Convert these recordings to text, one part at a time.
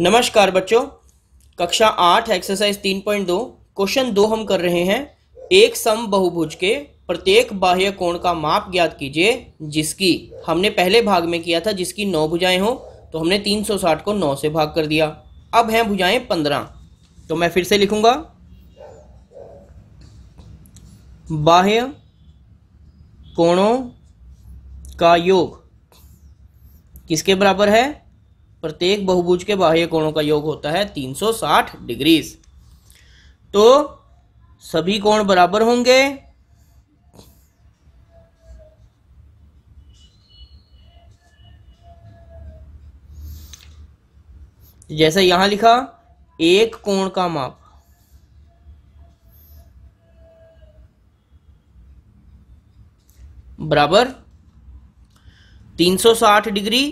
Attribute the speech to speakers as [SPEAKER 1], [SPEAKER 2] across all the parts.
[SPEAKER 1] नमस्कार बच्चों कक्षा आठ एक्सरसाइज तीन पॉइंट दो क्वेश्चन दो हम कर रहे हैं एक सम बहुभुज के प्रत्येक बाह्य कोण का माप ज्ञात कीजिए जिसकी हमने पहले भाग में किया था जिसकी नौ भुजाएं हो तो हमने तीन सौ साठ को नौ से भाग कर दिया अब हैं भुजाएं पंद्रह तो मैं फिर से लिखूंगा बाह्य कोणों का योग किसके बराबर है प्रत्येक बहुभुज के बाह्य कोणों का योग होता है 360 डिग्रीज तो सभी कोण बराबर होंगे जैसे यहां लिखा एक कोण का माप बराबर 360 डिग्री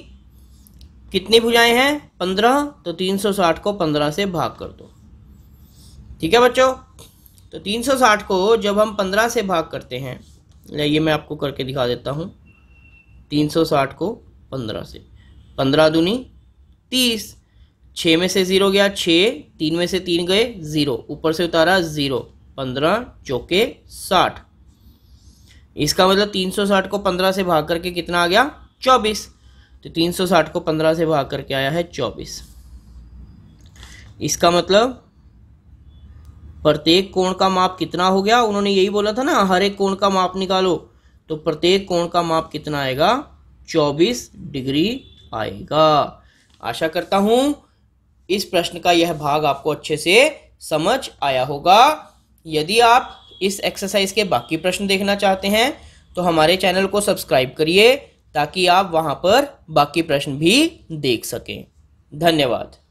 [SPEAKER 1] कितनी भुजाएं हैं पंद्रह तो तीन सौ साठ को पंद्रह से भाग कर दो ठीक है बच्चों तो तीन सौ साठ को जब हम पंद्रह से भाग करते हैं ये मैं आपको करके दिखा देता हूँ तीन सौ साठ को पंद्रह से पंद्रह दूनी तीस छः में से ज़ीरो गया छः तीन में से तीन गए ज़ीरो ऊपर से उतारा ज़ीरो पंद्रह चौके साठ इसका मतलब तीन सौ साठ को पंद्रह से भाग करके कितना आ गया चौबीस तो 360 को 15 से भाग करके आया है 24 इसका मतलब प्रत्येक कोण का माप कितना हो गया उन्होंने यही बोला था ना हर एक कोण का माप निकालो तो प्रत्येक कोण का माप कितना आएगा 24 डिग्री आएगा आशा करता हूं इस प्रश्न का यह भाग आपको अच्छे से समझ आया होगा यदि आप इस एक्सरसाइज के बाकी प्रश्न देखना चाहते हैं तो हमारे चैनल को सब्सक्राइब करिए ताकि आप वहाँ पर बाकी प्रश्न भी देख सकें धन्यवाद